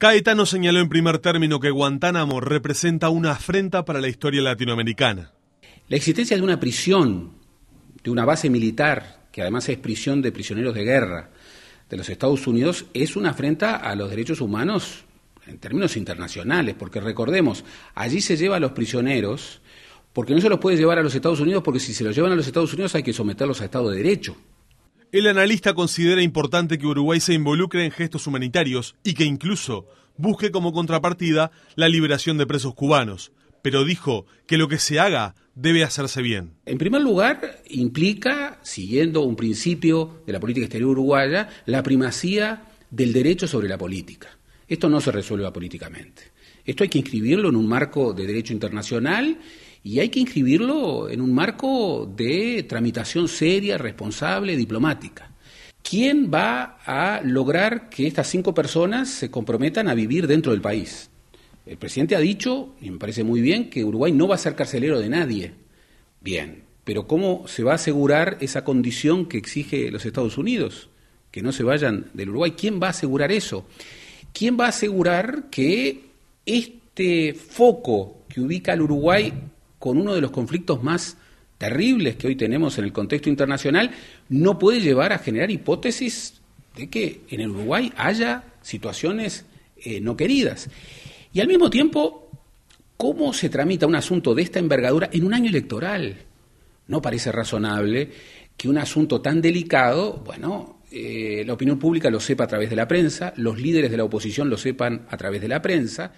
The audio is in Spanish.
Caetano señaló en primer término que Guantánamo representa una afrenta para la historia latinoamericana. La existencia de una prisión, de una base militar, que además es prisión de prisioneros de guerra de los Estados Unidos, es una afrenta a los derechos humanos en términos internacionales, porque recordemos, allí se lleva a los prisioneros, porque no se los puede llevar a los Estados Unidos, porque si se los llevan a los Estados Unidos hay que someterlos a Estado de Derecho. El analista considera importante que Uruguay se involucre en gestos humanitarios y que incluso busque como contrapartida la liberación de presos cubanos, pero dijo que lo que se haga debe hacerse bien. En primer lugar, implica, siguiendo un principio de la política exterior uruguaya, la primacía del derecho sobre la política. Esto no se resuelva políticamente. Esto hay que inscribirlo en un marco de derecho internacional y hay que inscribirlo en un marco de tramitación seria, responsable, diplomática. ¿Quién va a lograr que estas cinco personas se comprometan a vivir dentro del país? El presidente ha dicho, y me parece muy bien, que Uruguay no va a ser carcelero de nadie. Bien, pero ¿cómo se va a asegurar esa condición que exige los Estados Unidos? Que no se vayan del Uruguay. ¿Quién va a asegurar eso? ¿Quién va a asegurar que este foco que ubica al Uruguay con uno de los conflictos más terribles que hoy tenemos en el contexto internacional, no puede llevar a generar hipótesis de que en el Uruguay haya situaciones eh, no queridas. Y al mismo tiempo, ¿cómo se tramita un asunto de esta envergadura en un año electoral? No parece razonable que un asunto tan delicado, bueno, eh, la opinión pública lo sepa a través de la prensa, los líderes de la oposición lo sepan a través de la prensa.